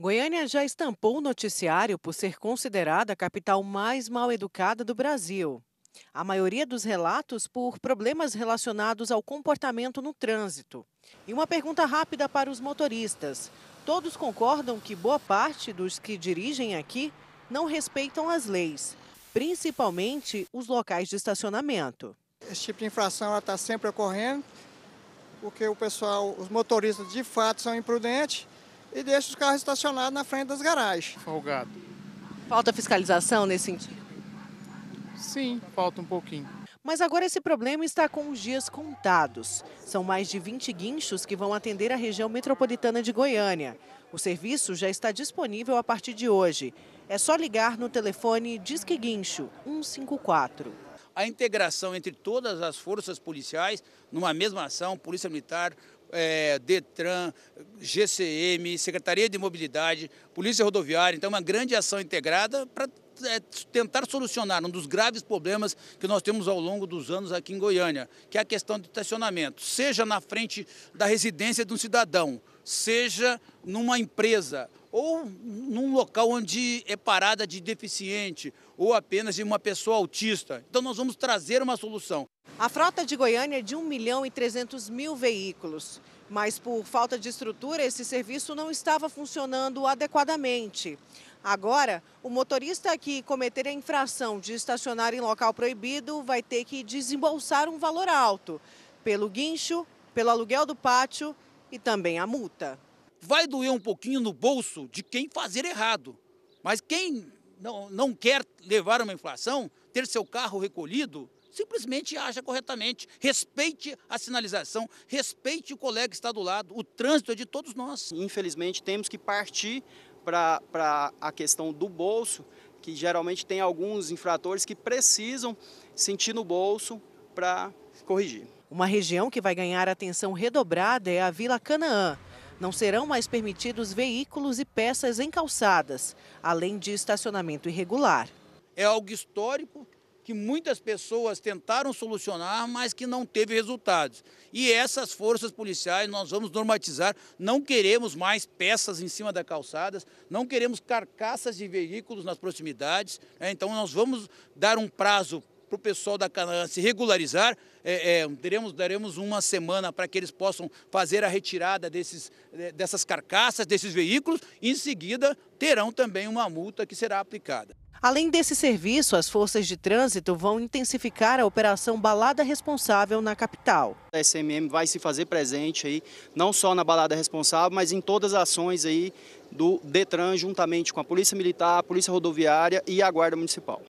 Goiânia já estampou o noticiário por ser considerada a capital mais mal educada do Brasil. A maioria dos relatos por problemas relacionados ao comportamento no trânsito. E uma pergunta rápida para os motoristas: todos concordam que boa parte dos que dirigem aqui não respeitam as leis, principalmente os locais de estacionamento. Esse tipo de infração está sempre ocorrendo, porque o pessoal, os motoristas de fato são imprudentes e deixa os carros estacionados na frente das garagens. Folgado. Falta fiscalização nesse sentido? Sim, falta um pouquinho. Mas agora esse problema está com os dias contados. São mais de 20 guinchos que vão atender a região metropolitana de Goiânia. O serviço já está disponível a partir de hoje. É só ligar no telefone Disque Guincho 154. A integração entre todas as forças policiais numa mesma ação, Polícia Militar, é, DETRAN, GCM, Secretaria de Mobilidade, Polícia Rodoviária. Então, é uma grande ação integrada para é, tentar solucionar um dos graves problemas que nós temos ao longo dos anos aqui em Goiânia, que é a questão do estacionamento, seja na frente da residência de um cidadão, seja numa empresa ou num local onde é parada de deficiente ou apenas de uma pessoa autista. Então nós vamos trazer uma solução. A frota de Goiânia é de 1 milhão e 300 mil veículos, mas por falta de estrutura, esse serviço não estava funcionando adequadamente. Agora, o motorista que cometer a infração de estacionar em local proibido vai ter que desembolsar um valor alto pelo guincho, pelo aluguel do pátio e também a multa. Vai doer um pouquinho no bolso de quem fazer errado, mas quem não, não quer levar uma inflação, ter seu carro recolhido, simplesmente haja corretamente, respeite a sinalização, respeite o colega que está do lado, o trânsito é de todos nós. Infelizmente, temos que partir para a questão do bolso, que geralmente tem alguns infratores que precisam sentir no bolso para corrigir. Uma região que vai ganhar atenção redobrada é a Vila Canaã. Não serão mais permitidos veículos e peças em calçadas, além de estacionamento irregular. É algo histórico que muitas pessoas tentaram solucionar, mas que não teve resultados. E essas forças policiais nós vamos normatizar. Não queremos mais peças em cima das calçadas, não queremos carcaças de veículos nas proximidades. Né? Então nós vamos dar um prazo para o pessoal da Canaã se regularizar. É, é, teremos, daremos uma semana para que eles possam fazer a retirada desses, é, dessas carcaças, desses veículos. E em seguida, terão também uma multa que será aplicada. Além desse serviço, as forças de trânsito vão intensificar a operação Balada Responsável na capital. A SMM vai se fazer presente aí, não só na Balada Responsável, mas em todas as ações aí do Detran, juntamente com a Polícia Militar, a Polícia Rodoviária e a Guarda Municipal.